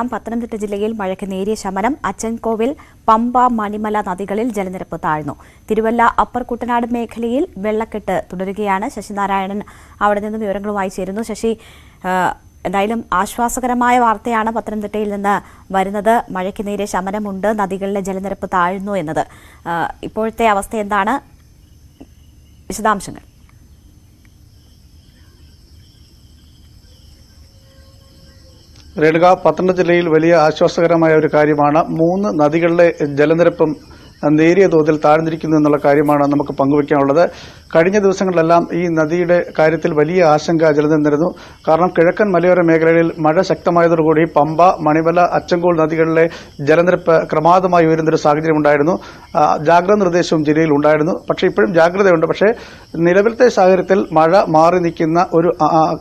ാം പത്തനംതിട്ട ജില്ലയിൽ മഴയ്ക്ക് നേരിയ ശമനം അച്ചൻകോവിൽ പമ്പ മണിമല നദികളിൽ ജലനിരപ്പ് താഴ്ന്നു തിരുവല്ല അപ്പർ കുട്ടനാട് മേഖലയിൽ വെള്ളക്കെട്ട് തുടരുകയാണ് ശശിനാരായണൻ അവിടെ നിന്നും വിവരങ്ങളുമായി ചേരുന്നു ശശി എന്തായാലും ആശ്വാസകരമായ വാർത്തയാണ് പത്തനംതിട്ടയിൽ നിന്ന് വരുന്നത് മഴയ്ക്ക് നേരിയ ശമനമുണ്ട് നദികളിലെ ജലനിരപ്പ് താഴ്ന്നു എന്നത് ഇപ്പോഴത്തെ അവസ്ഥ എന്താണ് വിശദാംശങ്ങൾ രേണുക പത്തനംതിട്ട ജില്ലയിൽ വലിയ ആശ്വാസകരമായ ഒരു കാര്യമാണ് മൂന്ന് നദികളിലെ ജലനിരപ്പും നേരിയ തോതിൽ താഴ്ന്നിരിക്കുന്നു എന്നുള്ള കാര്യമാണ് നമുക്ക് പങ്കുവയ്ക്കാനുള്ളത് കഴിഞ്ഞ ദിവസങ്ങളിലെല്ലാം ഈ നദിയുടെ കാര്യത്തിൽ വലിയ ആശങ്ക ജലനിന്നിരുന്നു കാരണം കിഴക്കൻ മലയോര മേഖലകളിൽ മഴ ശക്തമായതോടുകൂടി പമ്പ മണിമല അച്ചങ്കോൾ നദികളിലെ ജലനിരപ്പ് ക്രമാതമായി ഉയരുന്നൊരു സാഹചര്യം ഉണ്ടായിരുന്നു ജാഗ്രത നിർദ്ദേശവും ജില്ലയിൽ ഉണ്ടായിരുന്നു പക്ഷേ ഇപ്പോഴും ജാഗ്രതയുണ്ട് പക്ഷേ നിലവിലത്തെ സാഹചര്യത്തിൽ മഴ മാറി നിൽക്കുന്ന ഒരു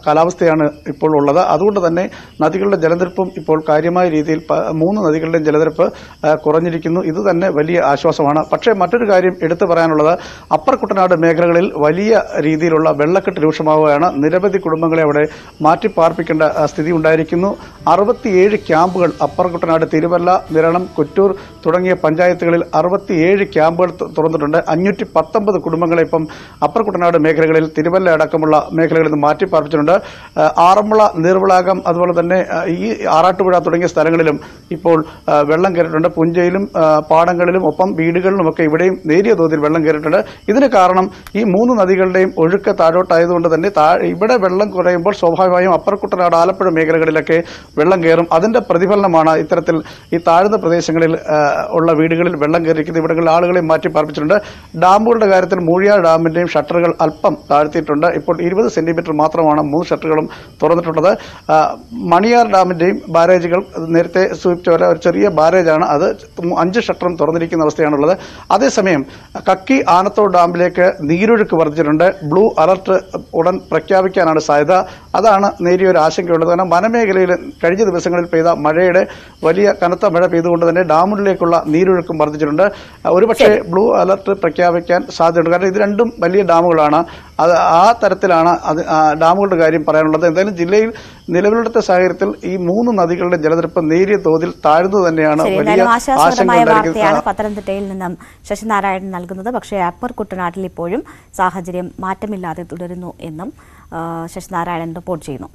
കാലാവസ്ഥയാണ് ഇപ്പോൾ ഉള്ളത് അതുകൊണ്ട് തന്നെ നദികളുടെ ജലനിരപ്പും ഇപ്പോൾ കാര്യമായ രീതിയിൽ മൂന്ന് നദികളുടെയും ജലനിരപ്പ് കുറഞ്ഞിരിക്കുന്നു ഇത് തന്നെ വലിയ ആശ്വാസം ആശ്വാസമാണ് പക്ഷേ മറ്റൊരു കാര്യം എടുത്തു പറയാനുള്ളത് അപ്പർ കുട്ടനാട് മേഖലകളിൽ വലിയ രീതിയിലുള്ള വെള്ളക്കെട്ട് രൂക്ഷമാവുകയാണ് നിരവധി കുടുംബങ്ങളെ അവിടെ മാറ്റിപ്പാർപ്പിക്കേണ്ട സ്ഥിതി ഉണ്ടായിരിക്കുന്നു അറുപത്തിയേഴ് ക്യാമ്പുകൾ അപ്പർ കുട്ടനാട് തിരുവല്ല നിരണം കൊറ്റൂർ തുടങ്ങിയ പഞ്ചായത്തുകളിൽ അറുപത്തിയേഴ് ക്യാമ്പുകൾ തുറന്നിട്ടുണ്ട് അഞ്ഞൂറ്റി പത്തൊമ്പത് കുടുംബങ്ങളെ ഇപ്പം അപ്പർ കുട്ടനാട് മേഖലകളിൽ തിരുവല്ല അടക്കമുള്ള മേഖലകളിൽ നിന്ന് മാറ്റിപ്പാർപ്പിച്ചിട്ടുണ്ട് ആറന്മുള നീർവിളാകം അതുപോലെ തന്നെ ഈ ആറാട്ടുപുഴ തുടങ്ങിയ സ്ഥലങ്ങളിലും ഇപ്പോൾ വെള്ളം കയറിയിട്ടുണ്ട് പുഞ്ചയിലും പാടങ്ങളിലും ഒപ്പം വീടുകളിലുമൊക്കെ ഇവിടെയും നേരിയ തോതിൽ വെള്ളം കയറിയിട്ടുണ്ട് ഇതിന് കാരണം ഈ മൂന്ന് നദികളുടെയും ഒഴുക്ക് താഴോട്ടായതുകൊണ്ട് തന്നെ ഇവിടെ വെള്ളം കുറയുമ്പോൾ സ്വാഭാവികമായും അപ്പർക്കുട്ടനാട് ആലപ്പുഴ മേഖലകളിലൊക്കെ വെള്ളം കയറും അതിന്റെ പ്രതിഫലനമാണ് ഇത്തരത്തിൽ ഈ താഴ്ന്ന പ്രദേശങ്ങളിൽ ഉള്ള വീടുകളിൽ വെള്ളം കയറിയിരിക്കുന്നത് ഇവിടങ്ങളിൽ ആളുകളെ മാറ്റി പാർപ്പിച്ചിട്ടുണ്ട് ഡാമുകളുടെ കാര്യത്തിൽ മൂഴിയാർ ഡാമിന്റെയും ഷട്ടറുകൾ അല്പം താഴ്ത്തിയിട്ടുണ്ട് ഇപ്പോൾ ഇരുപത് സെന്റിമീറ്റർ മാത്രമാണ് മൂന്ന് ഷട്ടറുകളും തുറന്നിട്ടുള്ളത് മണിയാർ ഡാമിന്റെയും ബാരേജുകൾ നേരത്തെ സൂചിപ്പിച്ച ഒരു ചെറിയ ബാരേജാണ് അത് അഞ്ച് ഷട്ടറും തുറന്നിരിക്കുന്ന അവസ്ഥയാണ് പറയാനുള്ളത് അതേസമയം കക്കി ആനത്തോട് ഡാമിലേക്ക് നീരൊഴുക്ക് വർദ്ധിച്ചിട്ടുണ്ട് ബ്ലൂ അലർട്ട് ഉടൻ പ്രഖ്യാപിക്കാനാണ് സാധ്യത അതാണ് നേരിയൊരു ആശങ്കയുള്ളത് കാരണം വനമേഖലയിൽ കഴിഞ്ഞ ദിവസങ്ങളിൽ പെയ്ത മഴയുടെ വലിയ കനത്ത മഴ പെയ്തുകൊണ്ട് തന്നെ ഡാമുകളിലേക്കുള്ള നീരൊഴുക്കും വർദ്ധിച്ചിട്ടുണ്ട് ഒരുപക്ഷെ ബ്ലൂ അലർട്ട് പ്രഖ്യാപിക്കാൻ സാധ്യതയുണ്ട് കാരണം ഇത് രണ്ടും വലിയ ഡാമുകളാണ് അത് ആ തരത്തിലാണ് അത് ഡാമുകളുടെ കാര്യം പറയാനുള്ളത് എന്തായാലും ജില്ലയിൽ നിലവിലെടുത്ത സാഹചര്യത്തിൽ ഈ മൂന്ന് നദികളുടെ ജലനിരപ്പ് നേരിയ തോതിൽ താഴ്ന്നു തന്നെയാണ് വലിയ പത്തനംതിട്ടയിൽ നിന്നും ശശിനാരായണൻ നൽകുന്നത് പക്ഷേ അപ്പർ കുട്ടനാട്ടിൽ ഇപ്പോഴും സാഹചര്യം മാറ്റമില്ലാതെ തുടരുന്നു എന്നും ശശിനാരായണൻ റിപ്പോർട്ട് ചെയ്യുന്നു